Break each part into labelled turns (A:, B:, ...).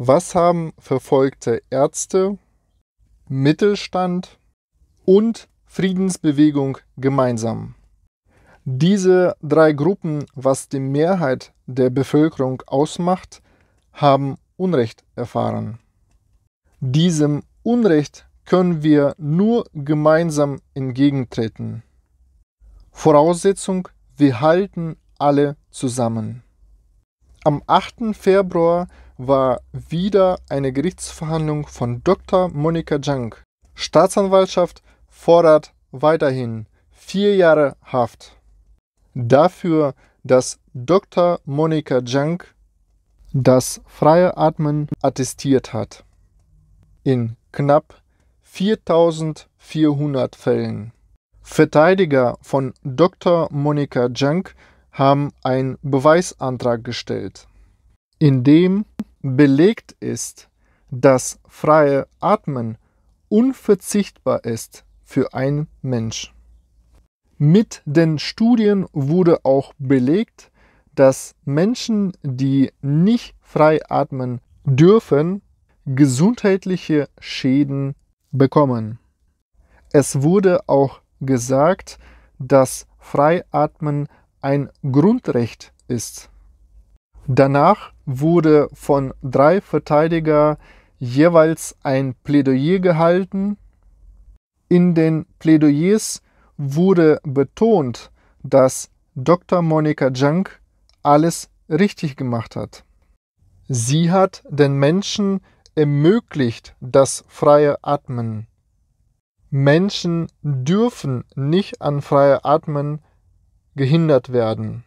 A: Was haben verfolgte Ärzte, Mittelstand und Friedensbewegung gemeinsam? Diese drei Gruppen, was die Mehrheit der Bevölkerung ausmacht, haben Unrecht erfahren. Diesem Unrecht können wir nur gemeinsam entgegentreten. Voraussetzung, wir halten alle zusammen. Am 8. Februar war wieder eine Gerichtsverhandlung von Dr. Monika Jank. Staatsanwaltschaft fordert weiterhin vier Jahre Haft dafür, dass Dr. Monika Jank das freie Atmen attestiert hat. In knapp 4400 Fällen. Verteidiger von Dr. Monika Jank haben einen Beweisantrag gestellt, in dem belegt ist, dass freie Atmen unverzichtbar ist für einen Mensch. Mit den Studien wurde auch belegt, dass Menschen, die nicht frei atmen dürfen, gesundheitliche Schäden bekommen. Es wurde auch gesagt, dass Freiatmen ein Grundrecht ist. Danach wurde von drei Verteidiger jeweils ein Plädoyer gehalten. In den Plädoyers wurde betont, dass Dr. Monika Junk alles richtig gemacht hat. Sie hat den Menschen ermöglicht das freie Atmen. Menschen dürfen nicht an freie Atmen gehindert werden.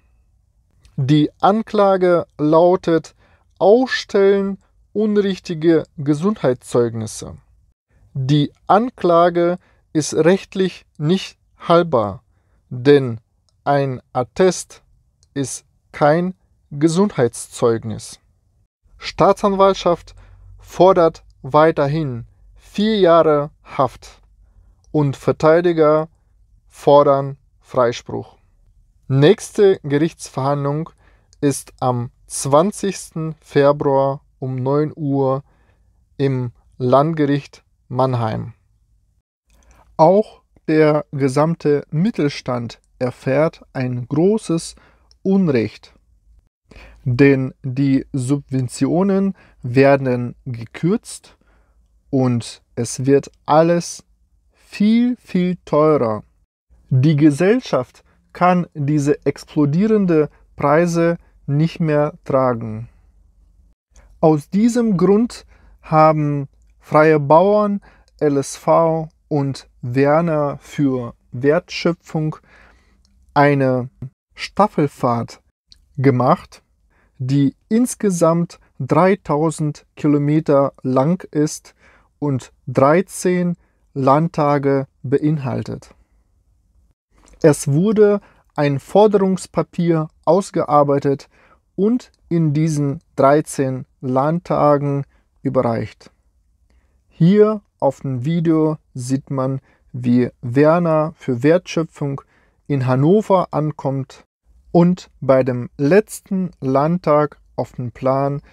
A: Die Anklage lautet Ausstellen unrichtige Gesundheitszeugnisse. Die Anklage ist rechtlich nicht haltbar, denn ein Attest ist kein Gesundheitszeugnis. Staatsanwaltschaft fordert weiterhin vier Jahre Haft und Verteidiger fordern Freispruch. Nächste Gerichtsverhandlung ist am 20. Februar um 9 Uhr im Landgericht Mannheim. Auch der gesamte Mittelstand erfährt ein großes Unrecht, denn die Subventionen werden gekürzt und es wird alles viel, viel teurer. Die Gesellschaft kann diese explodierende Preise nicht mehr tragen. Aus diesem Grund haben Freie Bauern, LSV und Werner für Wertschöpfung eine Staffelfahrt gemacht, die insgesamt 3000 Kilometer lang ist und 13 Landtage beinhaltet. Es wurde ein Forderungspapier ausgearbeitet und in diesen 13 Landtagen überreicht. Hier auf dem Video sieht man, wie Werner für Wertschöpfung in Hannover ankommt und bei dem letzten Landtag auf den Plan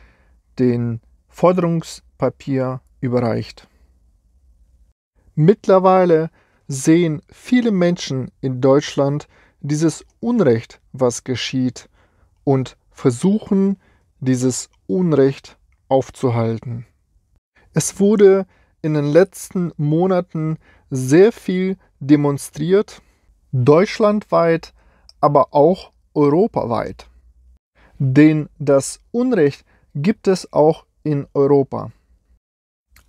A: den Forderungspapier überreicht. Mittlerweile sehen viele Menschen in Deutschland dieses Unrecht, was geschieht, und versuchen, dieses Unrecht aufzuhalten. Es wurde in den letzten Monaten sehr viel demonstriert, deutschlandweit, aber auch europaweit. Denn das Unrecht gibt es auch in Europa.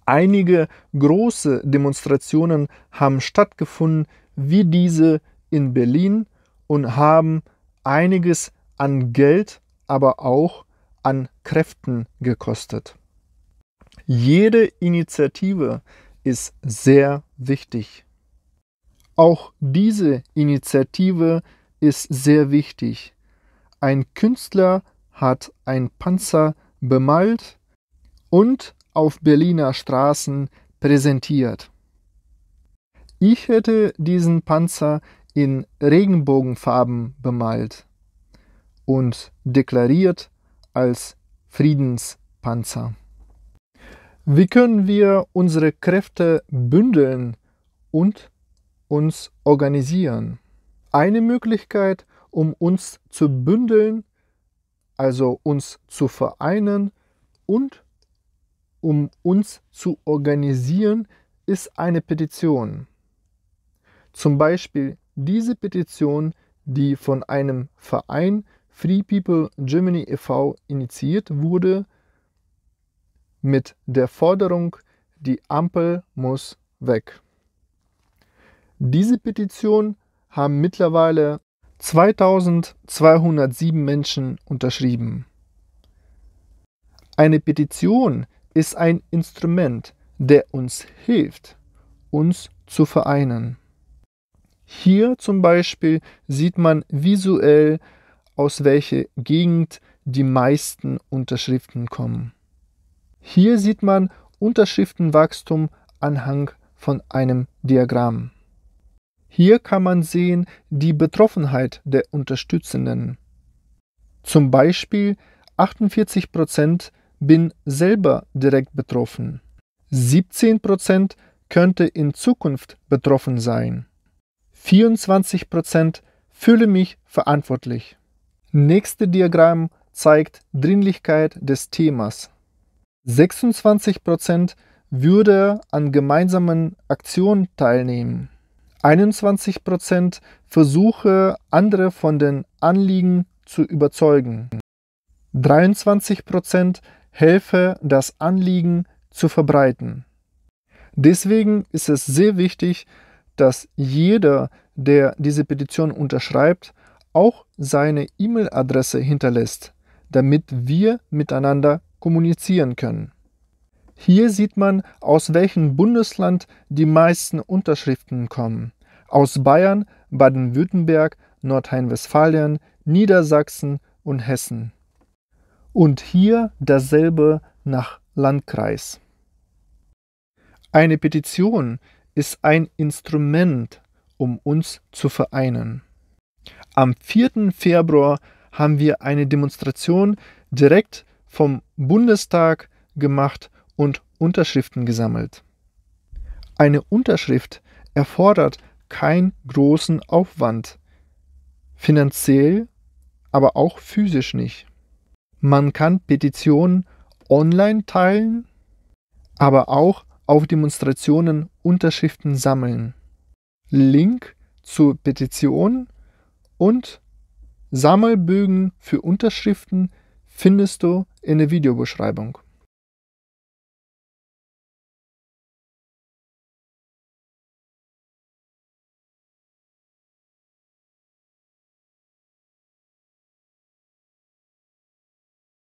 A: Einige große Demonstrationen haben stattgefunden, wie diese in Berlin, und haben einiges an Geld, aber auch an Kräften gekostet. Jede Initiative ist sehr wichtig. Auch diese Initiative ist sehr wichtig. Ein Künstler hat ein Panzer bemalt und auf Berliner Straßen präsentiert. Ich hätte diesen Panzer in Regenbogenfarben bemalt und deklariert als Friedenspanzer. Wie können wir unsere Kräfte bündeln und uns organisieren? Eine Möglichkeit, um uns zu bündeln, also uns zu vereinen und um uns zu organisieren, ist eine Petition. Zum Beispiel diese Petition, die von einem Verein Free People Germany e.V. initiiert wurde, mit der Forderung, die Ampel muss weg. Diese Petition haben mittlerweile 2207 Menschen unterschrieben. Eine Petition, ist ein Instrument, der uns hilft, uns zu vereinen. Hier zum Beispiel sieht man visuell, aus welcher Gegend die meisten Unterschriften kommen. Hier sieht man Unterschriftenwachstum anhand von einem Diagramm. Hier kann man sehen die Betroffenheit der Unterstützenden. Zum Beispiel 48% Prozent bin selber direkt betroffen. 17% könnte in Zukunft betroffen sein. 24% fühle mich verantwortlich. Nächste Diagramm zeigt Dringlichkeit des Themas. 26% würde an gemeinsamen Aktionen teilnehmen. 21% versuche andere von den Anliegen zu überzeugen. 23% helfe, das Anliegen zu verbreiten. Deswegen ist es sehr wichtig, dass jeder, der diese Petition unterschreibt, auch seine E-Mail-Adresse hinterlässt, damit wir miteinander kommunizieren können. Hier sieht man, aus welchem Bundesland die meisten Unterschriften kommen. Aus Bayern, Baden-Württemberg, Nordrhein-Westfalen, Niedersachsen und Hessen und hier dasselbe nach Landkreis. Eine Petition ist ein Instrument, um uns zu vereinen. Am 4. Februar haben wir eine Demonstration direkt vom Bundestag gemacht und Unterschriften gesammelt. Eine Unterschrift erfordert keinen großen Aufwand, finanziell, aber auch physisch nicht. Man kann Petitionen online teilen, aber auch auf Demonstrationen Unterschriften sammeln. Link zur Petition und Sammelbögen für Unterschriften findest du in der Videobeschreibung.